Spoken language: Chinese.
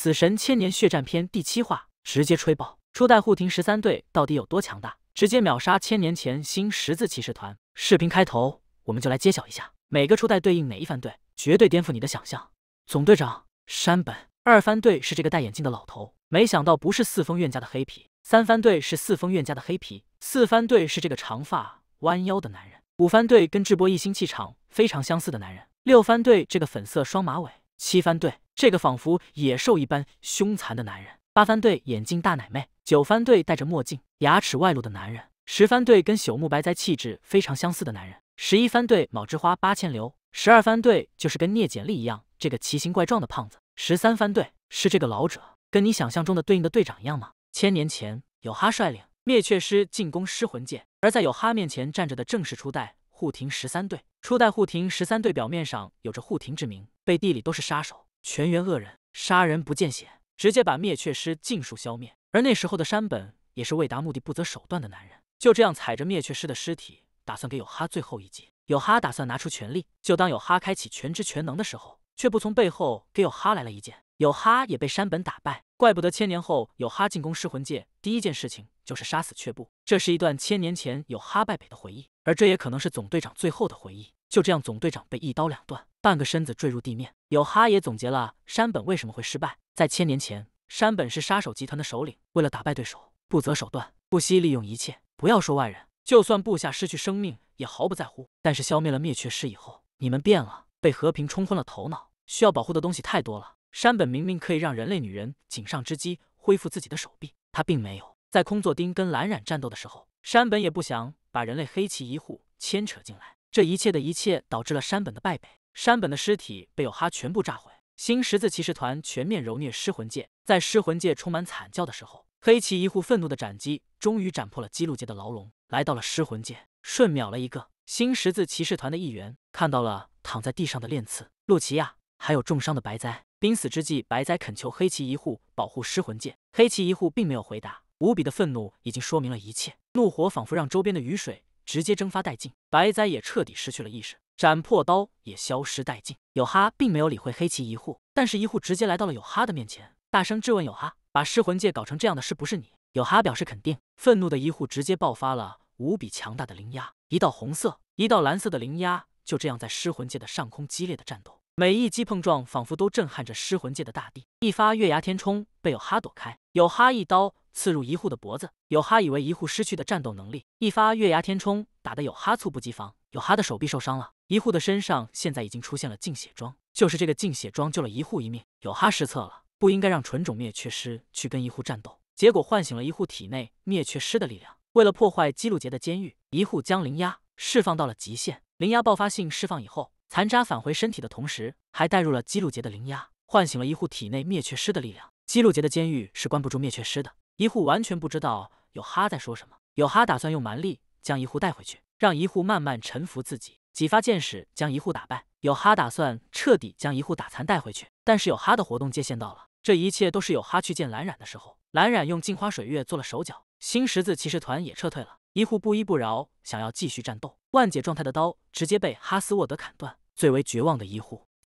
死神千年血战篇第七话直接吹爆初代护庭十三队到底有多强大，直接秒杀千年前新十字骑士团。视频开头我们就来揭晓一下每个初代对应哪一番队，绝对颠覆你的想象。总队长山本二番队是这个戴眼镜的老头，没想到不是四风院家的黑皮。三番队是四风院家的黑皮。四番队是这个长发弯腰的男人。五番队跟智波一心气场非常相似的男人。六番队这个粉色双马尾。七番队。这个仿佛野兽一般凶残的男人，八番队眼镜大奶妹；九番队戴着墨镜、牙齿外露的男人；十番队跟朽木白哉气质非常相似的男人；十一番队卯之花八千流；十二番队就是跟聂简历一样这个奇形怪状的胖子；十三番队是这个老者，跟你想象中的对应的队长一样吗？千年前，有哈率领灭却师进攻尸魂界，而在有哈面前站着的正是初代护廷十三队。初代护廷十三队表面上有着护廷之名，背地里都是杀手。全员恶人，杀人不见血，直接把灭却师尽数消灭。而那时候的山本也是为达目的不择手段的男人，就这样踩着灭却师的尸体，打算给有哈最后一击。有哈打算拿出全力，就当有哈开启全知全能的时候，却不从背后给有哈来了一剑，有哈也被山本打败。怪不得千年后有哈进攻失魂界，第一件事情就是杀死却步。这是一段千年前有哈败北的回忆，而这也可能是总队长最后的回忆。就这样，总队长被一刀两断。半个身子坠入地面。有哈也总结了山本为什么会失败。在千年前，山本是杀手集团的首领，为了打败对手，不择手段，不惜利用一切。不要说外人，就算部下失去生命也毫不在乎。但是消灭了灭却师以后，你们变了，被和平冲昏了头脑，需要保护的东西太多了。山本明明可以让人类女人井上之机恢复自己的手臂，他并没有。在空座丁跟蓝染战斗的时候，山本也不想把人类黑崎一护牵扯进来。这一切的一切，导致了山本的败北。山本的尸体被有哈全部炸毁，新十字骑士团全面蹂躏尸魂界。在尸魂界充满惨叫的时候，黑崎一护愤怒的斩击终于斩破了基路杰的牢笼，来到了尸魂界，瞬秒了一个新十字骑士团的一员。看到了躺在地上的练刺露琪亚，还有重伤的白哉。濒死之际，白哉恳求黑崎一护保护失魂界，黑崎一护并没有回答，无比的愤怒已经说明了一切。怒火仿佛让周边的雨水直接蒸发殆尽，白哉也彻底失去了意识。斩破刀也消失殆尽，有哈并没有理会黑崎一护，但是，一护直接来到了有哈的面前，大声质问有哈：“把失魂界搞成这样的，是不是你？”有哈表示肯定。愤怒的一护直接爆发了无比强大的灵压，一道红色，一道蓝色的灵压就这样在失魂界的上空激烈的战斗，每一击碰撞仿佛都震撼着失魂界的大地。一发月牙天冲被有哈躲开，有哈一刀刺入一护的脖子。有哈以为一护失去的战斗能力，一发月牙天冲打得有哈猝不及防，有哈的手臂受伤了。一护的身上现在已经出现了净血装，就是这个净血装救了一护一命。有哈失策了，不应该让纯种灭却师去跟一护战斗，结果唤醒了一护体内灭却师的力量。为了破坏基路杰的监狱，一护将灵压释放到了极限，灵压爆发性释放以后，残渣返回身体的同时，还带入了基路杰的灵压，唤醒了一护体内灭却师的力量。基路杰的监狱是关不住灭却师的。一护完全不知道有哈在说什么。有哈打算用蛮力将一护带回去，让一护慢慢臣服自己。几发箭矢将一护打败，有哈打算彻底将一护打残带回去，但是有哈的活动界限到了，这一切都是有哈去见蓝染的时候，蓝染用镜花水月做了手脚，新十字骑士团也撤退了，一护不依不饶，想要继续战斗，万解状态的刀直接被哈斯沃德砍断，最为绝望的一护。